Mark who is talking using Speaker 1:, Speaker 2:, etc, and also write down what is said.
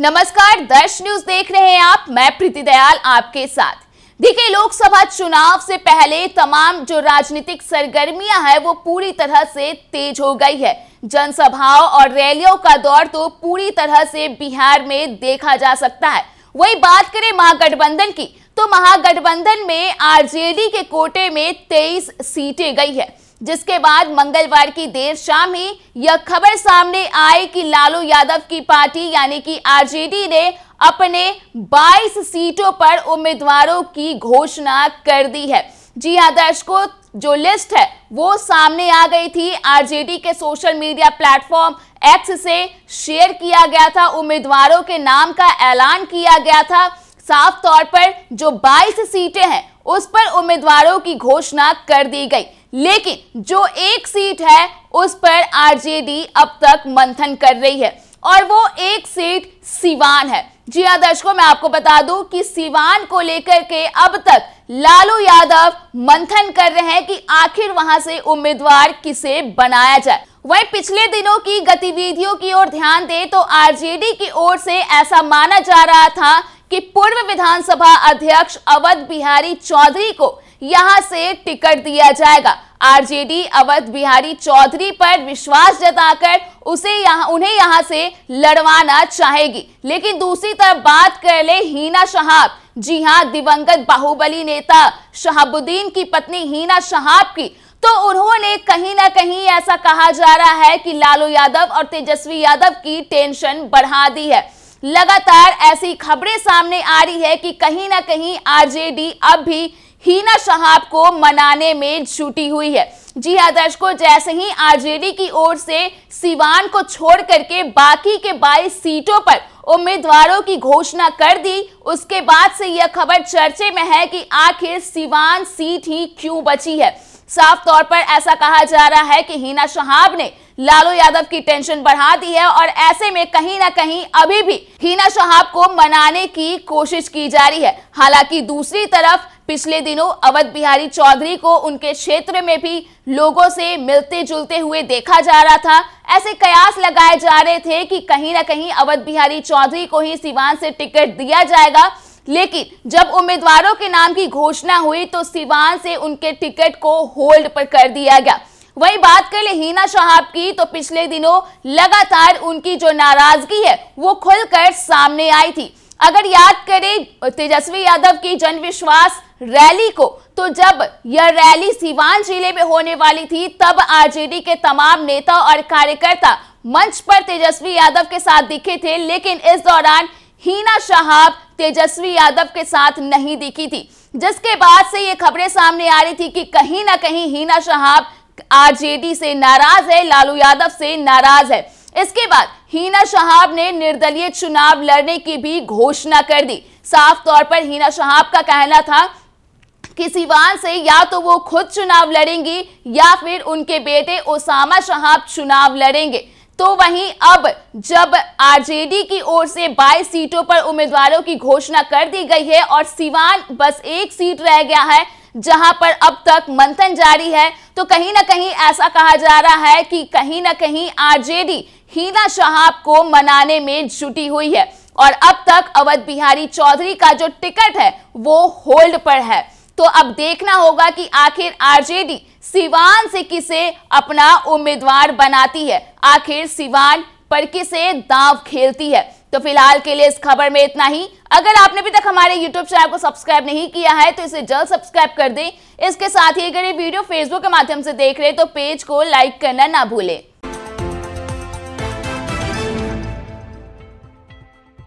Speaker 1: नमस्कार दर्श न्यूज देख रहे हैं आप मैं प्रीति दयाल आपके साथ देखिए लोकसभा चुनाव से पहले तमाम जो राजनीतिक सरगर्मियां हैं वो पूरी तरह से तेज हो गई है जनसभाओं और रैलियों का दौर तो पूरी तरह से बिहार में देखा जा सकता है वही बात करें महागठबंधन की तो महागठबंधन में आरजेडी के कोटे में तेईस सीटें गई है जिसके बाद मंगलवार की देर शाम ही यह खबर सामने आई कि लालू यादव की पार्टी यानी कि आरजेडी ने अपने 22 सीटों पर उम्मीदवारों की घोषणा कर दी है जी हाँ दर्शकों जो लिस्ट है वो सामने आ गई थी आरजेडी के सोशल मीडिया प्लेटफॉर्म एक्स से शेयर किया गया था उम्मीदवारों के नाम का ऐलान किया गया था साफ तौर पर जो 22 सीटें हैं उस पर उम्मीदवारों की घोषणा कर दी गई लेकिन जो एक सीट है उस पर आरजेडी अब तक मंथन कर रही है और वो एक सीट सिवान है जी हाँ दर्शकों मैं आपको बता दूं कि सिवान को लेकर के अब तक लालू यादव मंथन कर रहे हैं कि आखिर वहां से उम्मीदवार किसे बनाया जाए वहीं पिछले दिनों की गतिविधियों की ओर ध्यान दें तो आरजेडी की ओर से ऐसा माना जा रहा था कि पूर्व विधानसभा अध्यक्ष अवध बिहारी चौधरी को यहां से टिकट दिया जाएगा आरजेडी अवध बिहारी चौधरी पर विश्वास जताकर उसे यहां उन्हें यहां से लड़वाना चाहेगी लेकिन दूसरी तरफ बात कर ले हीना शहाब जी हां दिवंगत बाहुबली नेता शहाबुद्दीन की पत्नी हीना शहाब की तो उन्होंने कहीं ना कहीं ऐसा कहा जा रहा है कि लालू यादव और तेजस्वी यादव की टेंशन बढ़ा दी है लगातार ऐसी खबरें सामने आ रही है कि कहीं ना कहीं आरजेडी अब भी हीना शहाब को मनाने में जुटी हुई है जी हाँ दर्शकों जैसे ही आरजेडी की ओर से सिवान को छोड़ करके बाकी के 22 सीटों पर उम्मीदवारों की घोषणा कर दी उसके बाद से यह खबर चर्चे में है कि आखिर सिवान सीट ही क्यों बची है साफ तौर पर ऐसा कहा जा रहा है कि हिना शहाब ने लालू यादव की टेंशन बढ़ा दी है और ऐसे में कहीं ना कहीं अभी भी हिना शहाब को मनाने की कोशिश की जा रही है हालांकि दूसरी तरफ पिछले दिनों अवध बिहारी चौधरी को उनके क्षेत्र में भी लोगों से मिलते जुलते हुए देखा जा रहा था ऐसे कयास लगाए जा रहे थे कि कहीं ना कहीं अवध बिहारी चौधरी को ही सिवान से टिकट दिया जाएगा लेकिन जब उम्मीदवारों के नाम की घोषणा हुई तो सिवान से उनके टिकट को होल्ड पर कर दिया गया वही बात कर ले हीना शहाब की तो पिछले दिनों लगातार उनकी जो नाराजगी है वो खुलकर सामने आई थी अगर याद करें तेजस्वी यादव की जनविश्वास रैली को तो जब यह रैली सीवान जिले में होने वाली थी तब आरजेडी के तमाम नेता और कार्यकर्ता मंच पर तेजस्वी यादव के साथ दिखे थे लेकिन इस दौरान हीना शहाब तेजस्वी यादव के साथ नहीं दिखी थी जिसके बाद से ये खबरें सामने आ रही थी कि कहीं ना कहीं हीना शहाब आरजेडी से नाराज है लालू यादव से नाराज है इसके बाद हीना शहाब ने निर्दलीय चुनाव लड़ने की भी घोषणा कर दी साफ तौर पर हीना शहाब का कहना था कि सिवान से या तो वो खुद चुनाव लड़ेंगी या फिर उनके बेटे ओसामा शहाब चुनाव लड़ेंगे तो वहीं अब जब आरजेडी की ओर से 22 सीटों पर उम्मीदवारों की घोषणा कर दी गई है और सिवान बस एक सीट रह गया है जहां पर अब तक मंथन जारी है तो कहीं ना कहीं ऐसा कहा जा रहा है कि कहीं ना कहीं आरजेडी हीना शहाब को मनाने में जुटी हुई है और अब तक अवध बिहारी चौधरी का जो टिकट है वो होल्ड पर है तो अब देखना होगा कि आखिर आरजेडी सिवान से किसे अपना उम्मीदवार बनाती है आखिर सिवान पर किसे दाव खेलती है तो फिलहाल के लिए इस खबर में इतना ही अगर आपने अभी तक हमारे YouTube चैनल को सब्सक्राइब नहीं किया है तो इसे जल्द सब्सक्राइब कर दें इसके साथ ही अगर ये वीडियो फेसबुक के माध्यम से देख रहे हैं तो पेज को लाइक करना ना भूलें